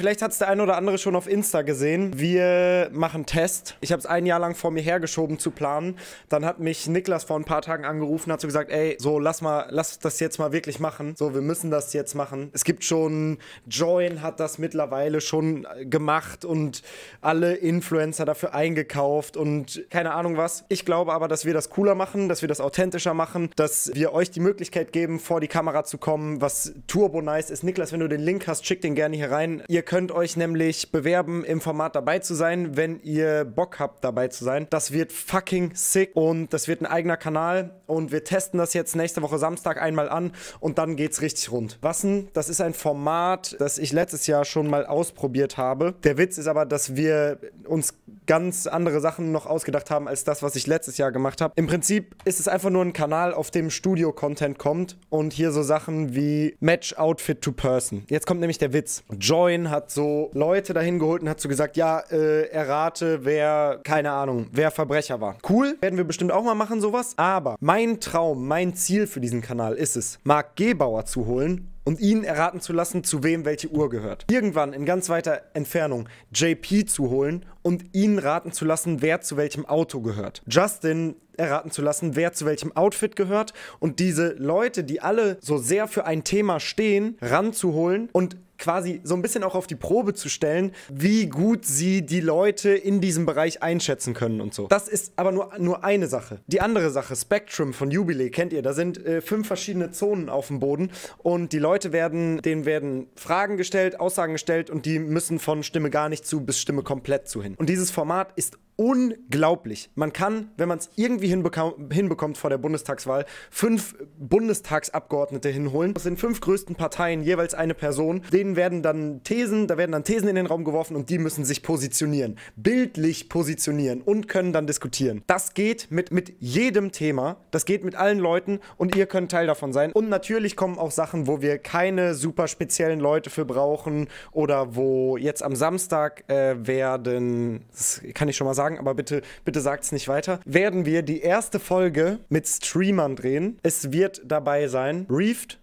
Vielleicht hat es der eine oder andere schon auf Insta gesehen. Wir machen Test. Ich habe es ein Jahr lang vor mir hergeschoben zu planen. Dann hat mich Niklas vor ein paar Tagen angerufen, hat so gesagt, ey, so lass mal, lass das jetzt mal wirklich machen. So, wir müssen das jetzt machen. Es gibt schon, Join hat das mittlerweile schon äh, gemacht und alle Influencer dafür eingekauft und keine Ahnung was. Ich glaube aber, dass wir das cooler machen, dass wir das authentischer machen, dass wir euch die Möglichkeit geben, vor die Kamera zu kommen, was turbo nice ist. Niklas, wenn du den Link hast, schick den gerne hier rein. Ihr könnt euch nämlich bewerben, im Format dabei zu sein, wenn ihr Bock habt, dabei zu sein. Das wird fucking sick und das wird ein eigener Kanal und wir testen das jetzt nächste Woche Samstag einmal an und dann geht's richtig rund. Wassen, das ist ein Format, das ich letztes Jahr schon mal ausprobiert habe. Der Witz ist aber, dass wir uns ganz andere Sachen noch ausgedacht haben als das, was ich letztes Jahr gemacht habe. Im Prinzip ist es einfach nur ein Kanal, auf dem Studio-Content kommt und hier so Sachen wie Match Outfit to Person. Jetzt kommt nämlich der Witz. Join hat hat so Leute dahin geholt und hat so gesagt, ja, äh, errate, wer, keine Ahnung, wer Verbrecher war. Cool, werden wir bestimmt auch mal machen sowas. Aber mein Traum, mein Ziel für diesen Kanal ist es, Marc Gebauer zu holen und ihn erraten zu lassen, zu wem welche Uhr gehört. Irgendwann in ganz weiter Entfernung JP zu holen und ihn raten zu lassen, wer zu welchem Auto gehört. Justin erraten zu lassen, wer zu welchem Outfit gehört und diese Leute, die alle so sehr für ein Thema stehen, ranzuholen und quasi so ein bisschen auch auf die Probe zu stellen, wie gut sie die Leute in diesem Bereich einschätzen können und so. Das ist aber nur, nur eine Sache. Die andere Sache, Spectrum von Jubilee, kennt ihr, da sind äh, fünf verschiedene Zonen auf dem Boden und die Leute werden, denen werden Fragen gestellt, Aussagen gestellt und die müssen von Stimme gar nicht zu bis Stimme komplett zu hin. Und dieses Format ist unglaublich. Man kann, wenn man es irgendwie hinbekommt vor der Bundestagswahl, fünf Bundestagsabgeordnete hinholen. Das sind fünf größten Parteien, jeweils eine Person. Denen werden dann Thesen, da werden dann Thesen in den Raum geworfen und die müssen sich positionieren. Bildlich positionieren und können dann diskutieren. Das geht mit, mit jedem Thema. Das geht mit allen Leuten und ihr könnt Teil davon sein. Und natürlich kommen auch Sachen, wo wir keine super speziellen Leute für brauchen oder wo jetzt am Samstag äh, werden, das kann ich schon mal sagen, sagen, aber bitte, bitte es nicht weiter, werden wir die erste Folge mit Streamern drehen. Es wird dabei sein Reeft,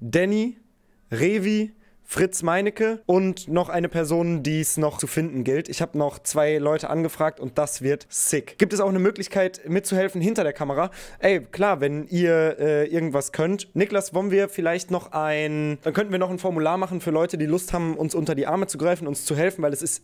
Danny, Revi, Fritz Meinecke und noch eine Person, die es noch zu finden gilt. Ich habe noch zwei Leute angefragt und das wird sick. Gibt es auch eine Möglichkeit mitzuhelfen hinter der Kamera? Ey, klar, wenn ihr äh, irgendwas könnt. Niklas, wollen wir vielleicht noch ein... Dann könnten wir noch ein Formular machen für Leute, die Lust haben, uns unter die Arme zu greifen, uns zu helfen, weil es ist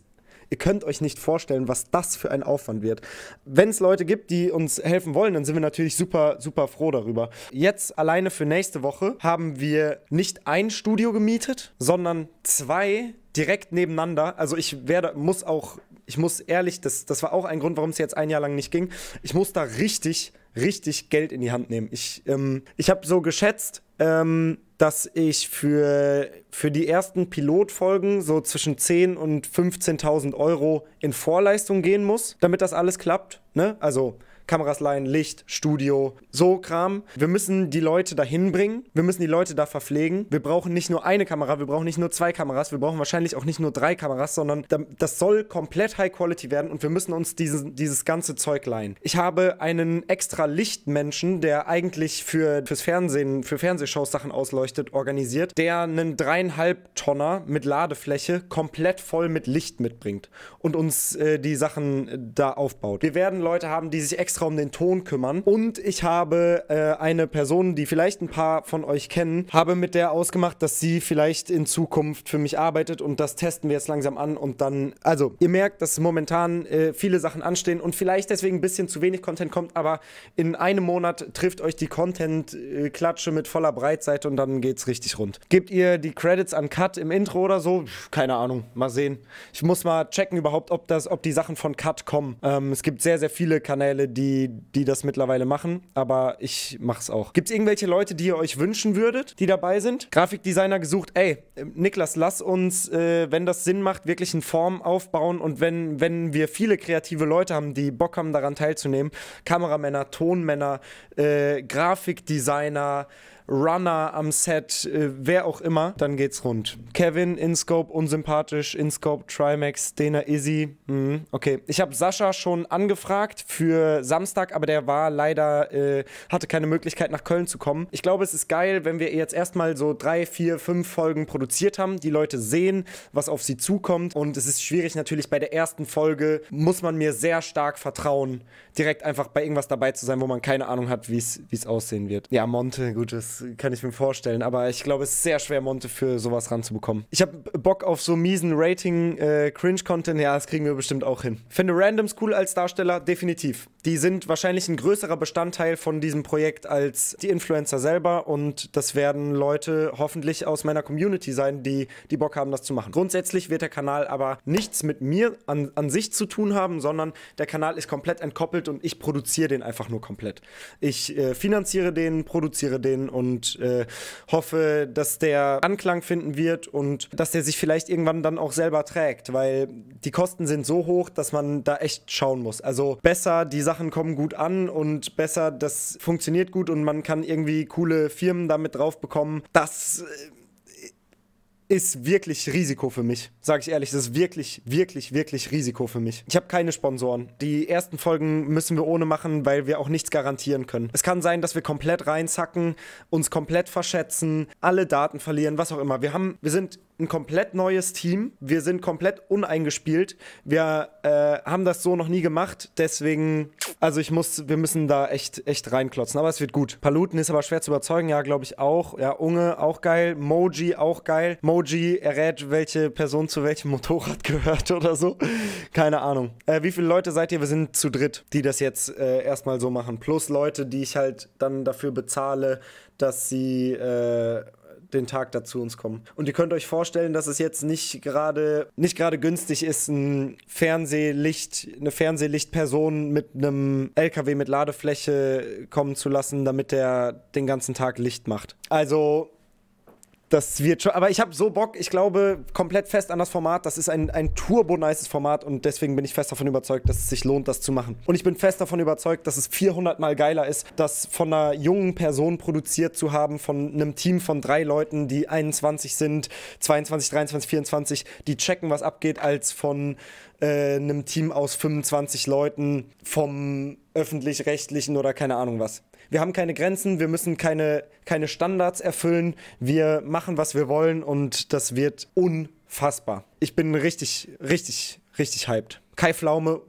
Ihr könnt euch nicht vorstellen, was das für ein Aufwand wird. Wenn es Leute gibt, die uns helfen wollen, dann sind wir natürlich super, super froh darüber. Jetzt alleine für nächste Woche haben wir nicht ein Studio gemietet, sondern zwei direkt nebeneinander. Also ich werde, muss auch, ich muss ehrlich, das, das war auch ein Grund, warum es jetzt ein Jahr lang nicht ging. Ich muss da richtig, richtig Geld in die Hand nehmen. Ich, ähm, ich habe so geschätzt, ähm, dass ich für, für die ersten Pilotfolgen so zwischen 10.000 und 15.000 Euro in Vorleistung gehen muss, damit das alles klappt. Ne? Also Kameras leihen, Licht, Studio, so Kram. Wir müssen die Leute dahin bringen, wir müssen die Leute da verpflegen. Wir brauchen nicht nur eine Kamera, wir brauchen nicht nur zwei Kameras, wir brauchen wahrscheinlich auch nicht nur drei Kameras, sondern das soll komplett High Quality werden und wir müssen uns diesen, dieses ganze Zeug leihen. Ich habe einen extra Lichtmenschen, der eigentlich für, fürs Fernsehen, für Fernsehshows Sachen ausleuchtet, organisiert, der einen dreieinhalb Tonner mit Ladefläche komplett voll mit Licht mitbringt und uns äh, die Sachen äh, da aufbaut. Wir werden Leute haben, die sich extra extra um den Ton kümmern. Und ich habe äh, eine Person, die vielleicht ein paar von euch kennen, habe mit der ausgemacht, dass sie vielleicht in Zukunft für mich arbeitet und das testen wir jetzt langsam an und dann, also ihr merkt, dass momentan äh, viele Sachen anstehen und vielleicht deswegen ein bisschen zu wenig Content kommt, aber in einem Monat trifft euch die Content-Klatsche mit voller Breitseite und dann geht's richtig rund. Gebt ihr die Credits an Cut im Intro oder so? keine Ahnung, mal sehen. Ich muss mal checken überhaupt, ob, das, ob die Sachen von Cut kommen. Ähm, es gibt sehr, sehr viele Kanäle, die die, die das mittlerweile machen, aber ich mache es auch. Gibt es irgendwelche Leute, die ihr euch wünschen würdet, die dabei sind? Grafikdesigner gesucht, ey, Niklas, lass uns, äh, wenn das Sinn macht, wirklich in Form aufbauen und wenn, wenn wir viele kreative Leute haben, die Bock haben, daran teilzunehmen, Kameramänner, Tonmänner, äh, Grafikdesigner, Runner am Set, äh, wer auch immer, dann geht's rund. Kevin, Inscope, unsympathisch, Inscope, Trimax, Dana, Izzy. Mhm. Okay, ich habe Sascha schon angefragt für Samstag, aber der war leider, äh, hatte keine Möglichkeit nach Köln zu kommen. Ich glaube, es ist geil, wenn wir jetzt erstmal so drei, vier, fünf Folgen produziert haben, die Leute sehen, was auf sie zukommt und es ist schwierig natürlich bei der ersten Folge, muss man mir sehr stark vertrauen, direkt einfach bei irgendwas dabei zu sein, wo man keine Ahnung hat, wie es aussehen wird. Ja, Monte, gutes kann ich mir vorstellen. Aber ich glaube, es ist sehr schwer, Monte für sowas ranzubekommen. Ich habe Bock auf so miesen Rating-Cringe-Content. Äh, ja, das kriegen wir bestimmt auch hin. Finde Randoms cool als Darsteller, definitiv. Die sind wahrscheinlich ein größerer Bestandteil von diesem Projekt als die Influencer selber. Und das werden Leute hoffentlich aus meiner Community sein, die, die Bock haben, das zu machen. Grundsätzlich wird der Kanal aber nichts mit mir an, an sich zu tun haben, sondern der Kanal ist komplett entkoppelt und ich produziere den einfach nur komplett. Ich äh, finanziere den, produziere den und und äh, hoffe, dass der Anklang finden wird und dass der sich vielleicht irgendwann dann auch selber trägt, weil die Kosten sind so hoch, dass man da echt schauen muss. Also besser, die Sachen kommen gut an und besser, das funktioniert gut und man kann irgendwie coole Firmen damit drauf bekommen. Das äh, ist wirklich Risiko für mich. Sage ich ehrlich, das ist wirklich, wirklich, wirklich Risiko für mich. Ich habe keine Sponsoren. Die ersten Folgen müssen wir ohne machen, weil wir auch nichts garantieren können. Es kann sein, dass wir komplett reinzacken, uns komplett verschätzen, alle Daten verlieren, was auch immer. Wir haben, wir sind ein komplett neues Team. Wir sind komplett uneingespielt. Wir äh, haben das so noch nie gemacht. Deswegen, also ich muss, wir müssen da echt, echt reinklotzen. Aber es wird gut. Paluten ist aber schwer zu überzeugen. Ja, glaube ich auch. Ja, Unge auch geil. Moji auch geil. Moji errät, welche Person zu welchem Motorrad gehört oder so. Keine Ahnung. Äh, wie viele Leute seid ihr? Wir sind zu dritt, die das jetzt äh, erstmal so machen. Plus Leute, die ich halt dann dafür bezahle, dass sie äh, den Tag dazu uns kommen. Und ihr könnt euch vorstellen, dass es jetzt nicht gerade nicht gerade günstig ist, ein Fernsehlicht, eine Fernsehlichtperson mit einem LKW mit Ladefläche kommen zu lassen, damit der den ganzen Tag Licht macht. Also das wird schon. Aber ich habe so Bock, ich glaube komplett fest an das Format. Das ist ein, ein turbo-nices Format und deswegen bin ich fest davon überzeugt, dass es sich lohnt, das zu machen. Und ich bin fest davon überzeugt, dass es 400 Mal geiler ist, das von einer jungen Person produziert zu haben, von einem Team von drei Leuten, die 21 sind, 22, 23, 24, die checken, was abgeht, als von äh, einem Team aus 25 Leuten vom öffentlich-rechtlichen oder keine Ahnung was wir haben keine Grenzen, wir müssen keine, keine Standards erfüllen, wir machen, was wir wollen und das wird unfassbar. Ich bin richtig, richtig, richtig hyped. Kai Flaume,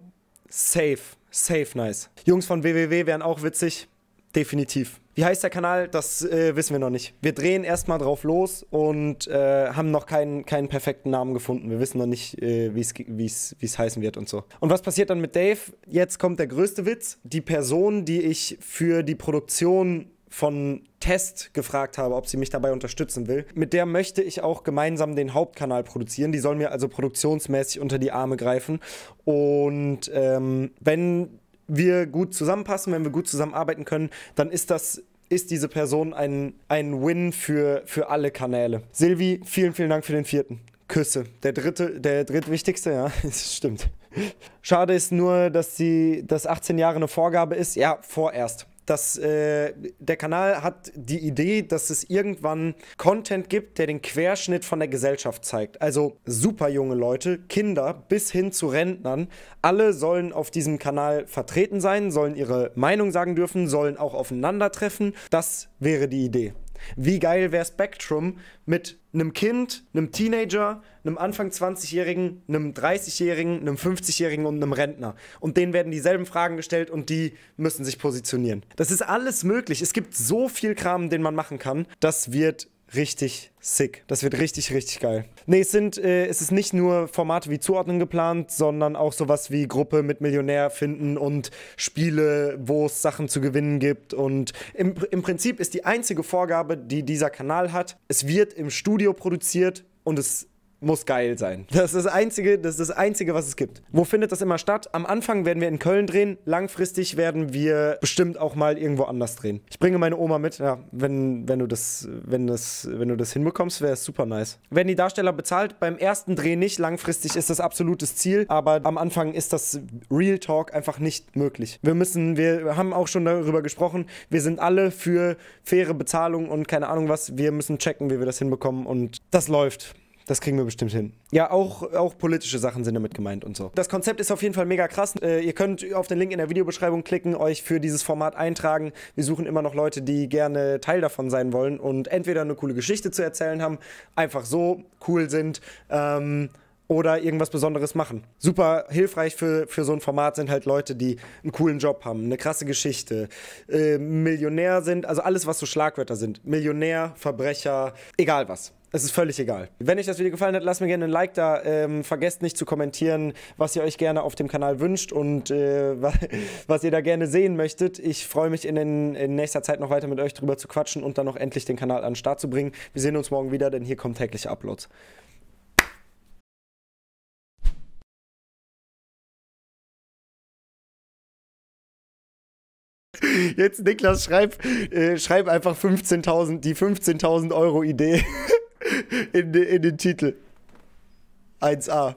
safe, safe nice. Jungs von WWW wären auch witzig, definitiv. Wie heißt der Kanal? Das äh, wissen wir noch nicht. Wir drehen erstmal drauf los und äh, haben noch keinen, keinen perfekten Namen gefunden. Wir wissen noch nicht, äh, wie es heißen wird und so. Und was passiert dann mit Dave? Jetzt kommt der größte Witz. Die Person, die ich für die Produktion von Test gefragt habe, ob sie mich dabei unterstützen will. Mit der möchte ich auch gemeinsam den Hauptkanal produzieren. Die soll mir also produktionsmäßig unter die Arme greifen. Und ähm, wenn wir gut zusammenpassen, wenn wir gut zusammenarbeiten können, dann ist das ist diese Person ein, ein Win für, für alle Kanäle. Silvi, vielen, vielen Dank für den vierten. Küsse. Der dritte, der drittwichtigste, ja, das stimmt. Schade ist nur, dass die, dass 18 Jahre eine Vorgabe ist. Ja, vorerst dass äh, der Kanal hat die Idee, dass es irgendwann Content gibt, der den Querschnitt von der Gesellschaft zeigt. Also super junge Leute, Kinder bis hin zu Rentnern, alle sollen auf diesem Kanal vertreten sein, sollen ihre Meinung sagen dürfen, sollen auch aufeinandertreffen. Das wäre die Idee. Wie geil wäre Spectrum mit einem Kind, einem Teenager, einem Anfang 20-Jährigen, einem 30-Jährigen, einem 50-Jährigen und einem Rentner. Und denen werden dieselben Fragen gestellt und die müssen sich positionieren. Das ist alles möglich. Es gibt so viel Kram, den man machen kann. Das wird richtig sick. Das wird richtig, richtig geil. Nee, es, sind, äh, es ist nicht nur Formate wie Zuordnen geplant, sondern auch sowas wie Gruppe mit Millionär finden und Spiele, wo es Sachen zu gewinnen gibt. Und im, im Prinzip ist die einzige Vorgabe, die dieser Kanal hat, es wird im Studio produziert und es muss geil sein. Das ist das Einzige, das ist das Einzige, was es gibt. Wo findet das immer statt? Am Anfang werden wir in Köln drehen, langfristig werden wir bestimmt auch mal irgendwo anders drehen. Ich bringe meine Oma mit, ja, wenn, wenn du das, wenn das, wenn du das hinbekommst, wäre es super nice. Werden die Darsteller bezahlt? Beim ersten Dreh nicht, langfristig ist das absolutes Ziel, aber am Anfang ist das Real Talk einfach nicht möglich. Wir müssen, wir haben auch schon darüber gesprochen, wir sind alle für faire Bezahlung und keine Ahnung was, wir müssen checken, wie wir das hinbekommen und das läuft. Das kriegen wir bestimmt hin. Ja, auch, auch politische Sachen sind damit gemeint und so. Das Konzept ist auf jeden Fall mega krass. Äh, ihr könnt auf den Link in der Videobeschreibung klicken, euch für dieses Format eintragen. Wir suchen immer noch Leute, die gerne Teil davon sein wollen und entweder eine coole Geschichte zu erzählen haben, einfach so cool sind. Ähm, oder irgendwas Besonderes machen. Super hilfreich für, für so ein Format sind halt Leute, die einen coolen Job haben, eine krasse Geschichte, äh, Millionär sind, also alles, was so Schlagwörter sind. Millionär, Verbrecher, egal was. Es ist völlig egal. Wenn euch das Video gefallen hat, lasst mir gerne ein Like da. Ähm, vergesst nicht zu kommentieren, was ihr euch gerne auf dem Kanal wünscht und äh, was ihr da gerne sehen möchtet. Ich freue mich in, den, in nächster Zeit noch weiter mit euch drüber zu quatschen und dann noch endlich den Kanal an den Start zu bringen. Wir sehen uns morgen wieder, denn hier kommen tägliche Uploads. Jetzt, Niklas, schreib, äh, schreib einfach 15.000, die 15.000 Euro Idee. in, in den Titel. 1a.